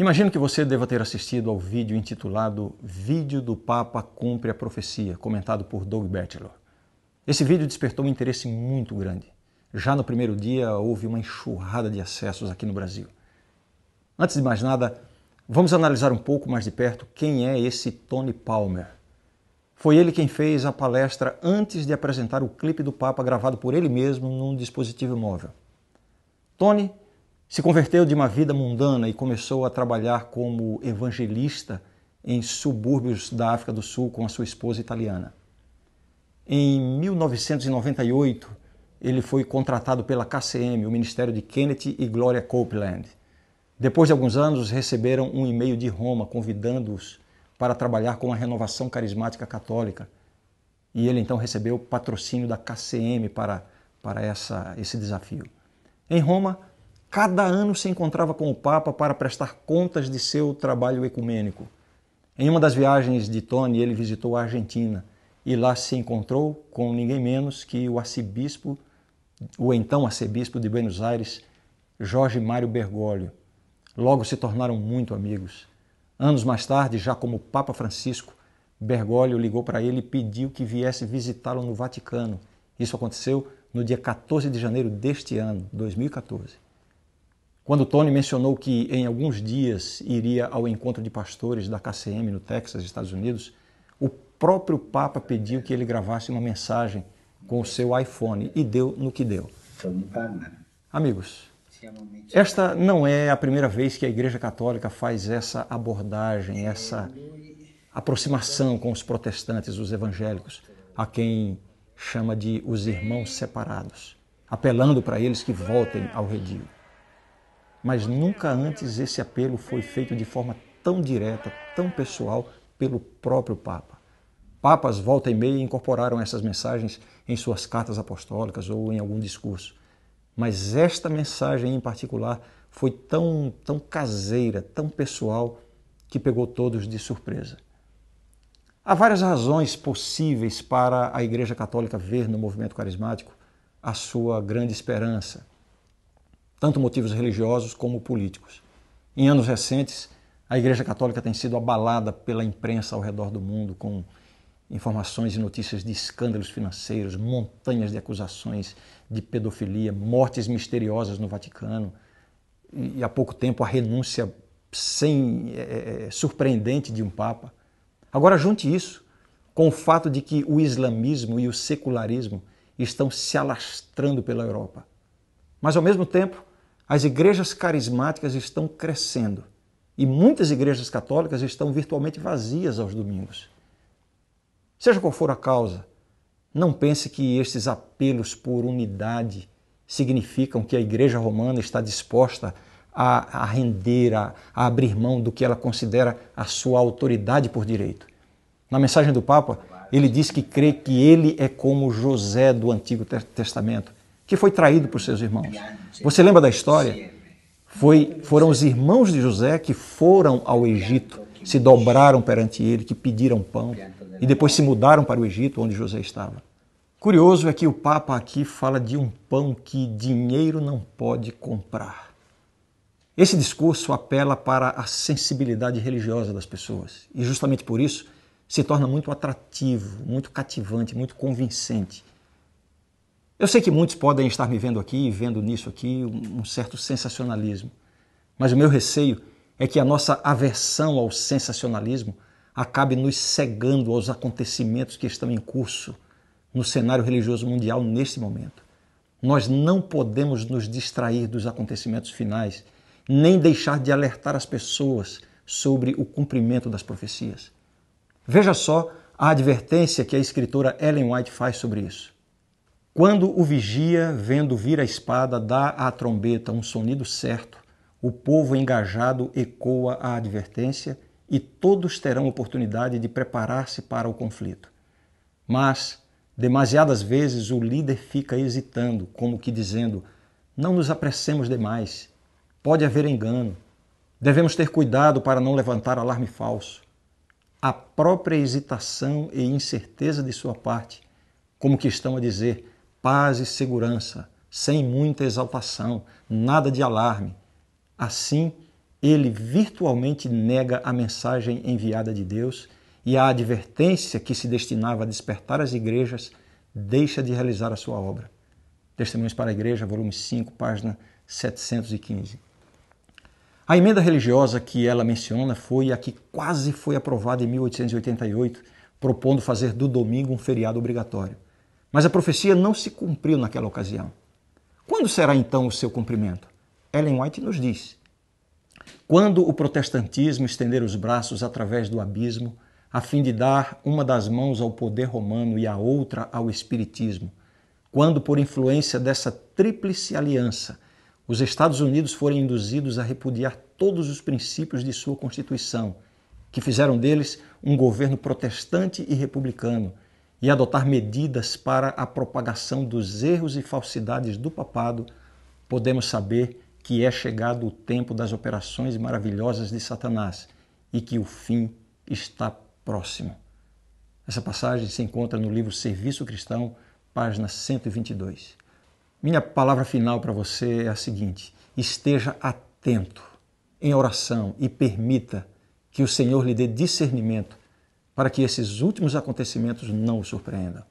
Imagino que você deva ter assistido ao vídeo intitulado Vídeo do Papa Cumpre a Profecia, comentado por Doug Batchelor. Esse vídeo despertou um interesse muito grande. Já no primeiro dia houve uma enxurrada de acessos aqui no Brasil. Antes de mais nada, vamos analisar um pouco mais de perto quem é esse Tony Palmer. Foi ele quem fez a palestra antes de apresentar o clipe do Papa gravado por ele mesmo num dispositivo móvel. Tony se converteu de uma vida mundana e começou a trabalhar como evangelista em subúrbios da África do Sul com a sua esposa italiana. Em 1998, ele foi contratado pela KCM, o ministério de Kenneth e Gloria Copeland. Depois de alguns anos, receberam um e-mail de Roma convidando-os para trabalhar com a renovação carismática católica. E ele então recebeu o patrocínio da KCM para, para essa, esse desafio. Em Roma, Cada ano se encontrava com o Papa para prestar contas de seu trabalho ecumênico. Em uma das viagens de Tony, ele visitou a Argentina e lá se encontrou com ninguém menos que o arcebispo, o então arcebispo de Buenos Aires, Jorge Mário Bergoglio. Logo se tornaram muito amigos. Anos mais tarde, já como Papa Francisco, Bergoglio ligou para ele e pediu que viesse visitá-lo no Vaticano. Isso aconteceu no dia 14 de janeiro deste ano, 2014. Quando Tony mencionou que em alguns dias iria ao encontro de pastores da KCM no Texas, Estados Unidos, o próprio Papa pediu que ele gravasse uma mensagem com o seu iPhone e deu no que deu. Amigos, esta não é a primeira vez que a Igreja Católica faz essa abordagem, essa aproximação com os protestantes, os evangélicos, a quem chama de os irmãos separados, apelando para eles que voltem ao redil mas nunca antes esse apelo foi feito de forma tão direta, tão pessoal, pelo próprio Papa. Papas, volta e meia, incorporaram essas mensagens em suas cartas apostólicas ou em algum discurso. Mas esta mensagem em particular foi tão, tão caseira, tão pessoal, que pegou todos de surpresa. Há várias razões possíveis para a Igreja Católica ver no movimento carismático a sua grande esperança, tanto motivos religiosos como políticos. Em anos recentes, a Igreja Católica tem sido abalada pela imprensa ao redor do mundo com informações e notícias de escândalos financeiros, montanhas de acusações de pedofilia, mortes misteriosas no Vaticano e há pouco tempo a renúncia sem, é, é, é, surpreendente de um Papa. Agora, junte isso com o fato de que o islamismo e o secularismo estão se alastrando pela Europa. Mas, ao mesmo tempo, as igrejas carismáticas estão crescendo e muitas igrejas católicas estão virtualmente vazias aos domingos. Seja qual for a causa, não pense que estes apelos por unidade significam que a igreja romana está disposta a, a render, a, a abrir mão do que ela considera a sua autoridade por direito. Na mensagem do Papa, ele diz que crê que ele é como José do Antigo Testamento que foi traído por seus irmãos. Você lembra da história? Foi, foram os irmãos de José que foram ao Egito, se dobraram perante ele, que pediram pão e depois se mudaram para o Egito, onde José estava. Curioso é que o Papa aqui fala de um pão que dinheiro não pode comprar. Esse discurso apela para a sensibilidade religiosa das pessoas e, justamente por isso, se torna muito atrativo, muito cativante, muito convincente. Eu sei que muitos podem estar me vendo aqui, vendo nisso aqui um certo sensacionalismo, mas o meu receio é que a nossa aversão ao sensacionalismo acabe nos cegando aos acontecimentos que estão em curso no cenário religioso mundial neste momento. Nós não podemos nos distrair dos acontecimentos finais, nem deixar de alertar as pessoas sobre o cumprimento das profecias. Veja só a advertência que a escritora Ellen White faz sobre isso. Quando o vigia, vendo vir a espada, dá à trombeta um sonido certo, o povo engajado ecoa a advertência e todos terão oportunidade de preparar-se para o conflito. Mas, demasiadas vezes, o líder fica hesitando, como que dizendo: não nos apressemos demais, pode haver engano, devemos ter cuidado para não levantar alarme falso. A própria hesitação e incerteza de sua parte, como que estão a dizer, paz e segurança, sem muita exaltação, nada de alarme. Assim, ele virtualmente nega a mensagem enviada de Deus e a advertência que se destinava a despertar as igrejas deixa de realizar a sua obra. Testemunhos para a Igreja, volume 5, página 715. A emenda religiosa que ela menciona foi a que quase foi aprovada em 1888, propondo fazer do domingo um feriado obrigatório. Mas a profecia não se cumpriu naquela ocasião. Quando será então o seu cumprimento? Ellen White nos diz: quando o protestantismo estender os braços através do abismo, a fim de dar uma das mãos ao poder romano e a outra ao espiritismo, quando, por influência dessa tríplice aliança, os Estados Unidos forem induzidos a repudiar todos os princípios de sua Constituição, que fizeram deles um governo protestante e republicano, e adotar medidas para a propagação dos erros e falsidades do papado, podemos saber que é chegado o tempo das operações maravilhosas de Satanás e que o fim está próximo. Essa passagem se encontra no livro Serviço Cristão, página 122. Minha palavra final para você é a seguinte: esteja atento em oração e permita que o Senhor lhe dê discernimento para que esses últimos acontecimentos não o surpreendam.